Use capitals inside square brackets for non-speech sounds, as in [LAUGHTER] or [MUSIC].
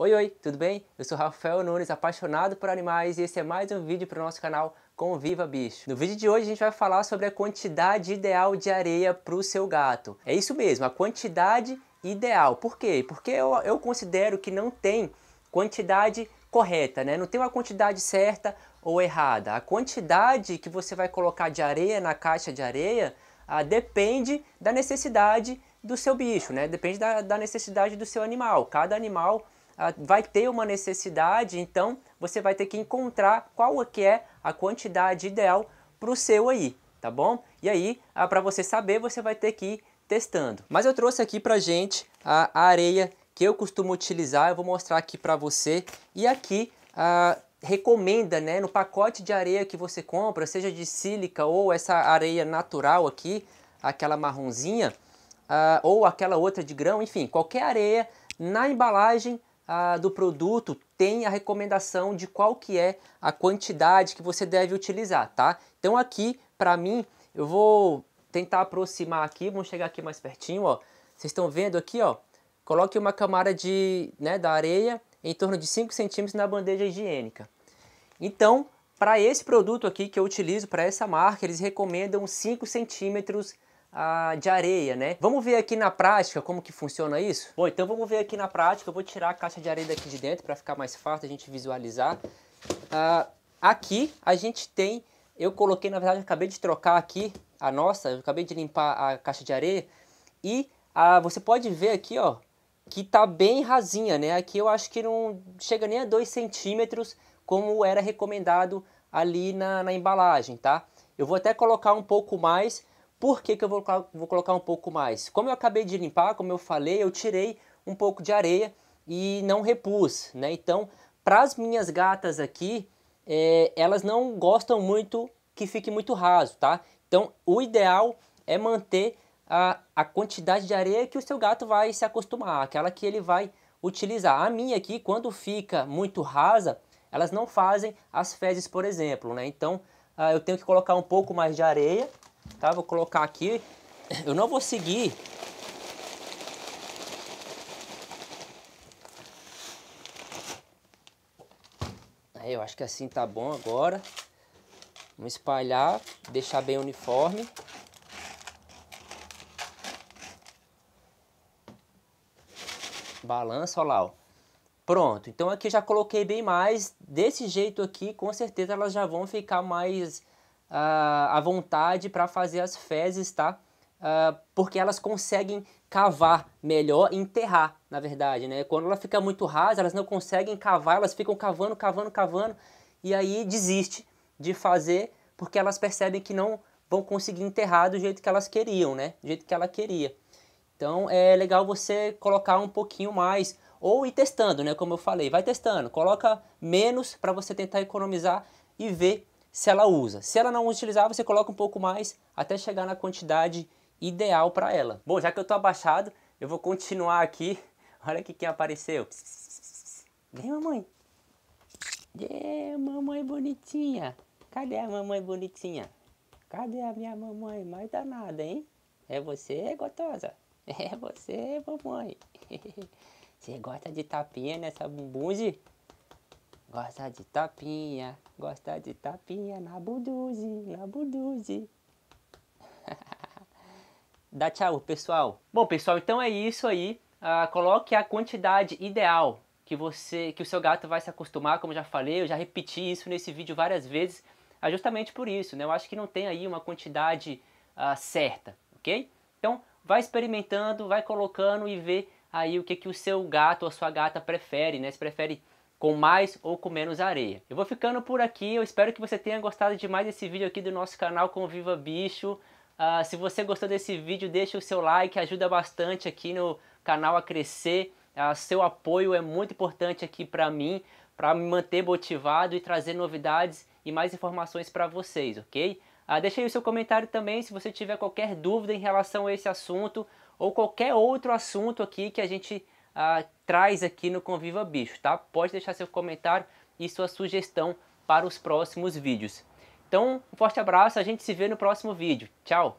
Oi, oi, tudo bem? Eu sou Rafael Nunes, apaixonado por animais e esse é mais um vídeo para o nosso canal Conviva Bicho. No vídeo de hoje a gente vai falar sobre a quantidade ideal de areia para o seu gato. É isso mesmo, a quantidade ideal. Por quê? Porque eu, eu considero que não tem quantidade correta, né? Não tem uma quantidade certa ou errada. A quantidade que você vai colocar de areia na caixa de areia ah, depende da necessidade do seu bicho, né? Depende da, da necessidade do seu animal. Cada animal ah, vai ter uma necessidade, então você vai ter que encontrar qual é que é a quantidade ideal para o seu aí, tá bom? E aí, ah, para você saber, você vai ter que ir testando. Mas eu trouxe aqui para gente a areia que eu costumo utilizar, eu vou mostrar aqui para você. E aqui ah, recomenda, né, no pacote de areia que você compra, seja de sílica ou essa areia natural aqui, aquela marronzinha, ah, ou aquela outra de grão, enfim, qualquer areia, na embalagem ah, do produto tem a recomendação de qual que é a quantidade que você deve utilizar, tá? Então aqui, para mim, eu vou tentar aproximar aqui, vamos chegar aqui mais pertinho, ó. Vocês estão vendo aqui, ó, coloque uma camada de, né, da areia em torno de 5 centímetros na bandeja higiênica. Então, para esse produto aqui que eu utilizo, para essa marca, eles recomendam 5 centímetros a, de areia, né? Vamos ver aqui na prática como que funciona isso? Bom, então vamos ver aqui na prática. Eu vou tirar a caixa de areia daqui de dentro para ficar mais fácil a gente visualizar. Ah, aqui a gente tem... Eu coloquei, na verdade, acabei de trocar aqui a nossa. Eu acabei de limpar a caixa de areia. E ah, você pode ver aqui, ó, que tá bem rasinha, né? Aqui eu acho que não chega nem a 2 centímetros, como era recomendado ali na, na embalagem, tá? Eu vou até colocar um pouco mais por que, que eu vou, vou colocar um pouco mais? Como eu acabei de limpar, como eu falei, eu tirei um pouco de areia e não repus, né? Então, para as minhas gatas aqui, é, elas não gostam muito que fique muito raso, tá? Então, o ideal é manter a, a quantidade de areia que o seu gato vai se acostumar, aquela que ele vai utilizar. A minha aqui, quando fica muito rasa, elas não fazem as fezes, por exemplo, né? Então, ah, eu tenho que colocar um pouco mais de areia tá? Vou colocar aqui. Eu não vou seguir Aí, eu acho que assim tá bom agora. Vamos espalhar, deixar bem uniforme. Balança, olha lá, ó. Pronto, então aqui já coloquei bem mais. Desse jeito aqui, com certeza elas já vão ficar mais uh, à vontade para fazer as fezes, tá? Uh, porque elas conseguem cavar melhor, enterrar, na verdade, né? Quando ela fica muito rasa, elas não conseguem cavar, elas ficam cavando, cavando, cavando e aí desiste de fazer porque elas percebem que não vão conseguir enterrar do jeito que elas queriam, né? Do jeito que ela queria. Então é legal você colocar um pouquinho mais ou ir testando, né? Como eu falei, vai testando, coloca menos para você tentar economizar e ver se ela usa. Se ela não utilizar, você coloca um pouco mais até chegar na quantidade ideal para ela. Bom, já que eu estou abaixado, eu vou continuar aqui. [LAUGHS] Olha aqui quem apareceu. Vem, mamãe. É, mamãe bonitinha. Cadê a mamãe bonitinha? Cadê a minha mamãe mais danada, hein? É você, gostosa? [LAUGHS] É você, mamãe. [LAUGHS] Você gosta de tapinha nessa bumbunge? Gosta de tapinha, gosta de tapinha na buduzi, na buduzi. [LAUGHS] Dá tchau, pessoal. Bom, pessoal, então é isso aí. Uh, coloque a quantidade ideal que você, que o seu gato vai se acostumar, como já falei, eu já repeti isso nesse vídeo várias vezes, é justamente por isso, né? Eu acho que não tem aí uma quantidade uh, certa, ok? Então, vai experimentando, vai colocando e vê aí o que, que o seu gato ou a sua gata prefere, né? Se prefere com mais ou com menos areia. Eu vou ficando por aqui, eu espero que você tenha gostado de mais desse vídeo aqui do nosso canal Conviva Bicho. Uh, se você gostou desse vídeo, deixa o seu like, ajuda bastante aqui no canal a crescer. Uh, seu apoio é muito importante aqui para mim, para me manter motivado e trazer novidades e mais informações para vocês, ok? Uh, deixa aí o seu comentário também se você tiver qualquer dúvida em relação a esse assunto ou qualquer outro assunto aqui que a gente ah, traz aqui no Conviva Bicho, tá? Pode deixar seu comentário e sua sugestão para os próximos vídeos. Então, um forte abraço, a gente se vê no próximo vídeo. Tchau!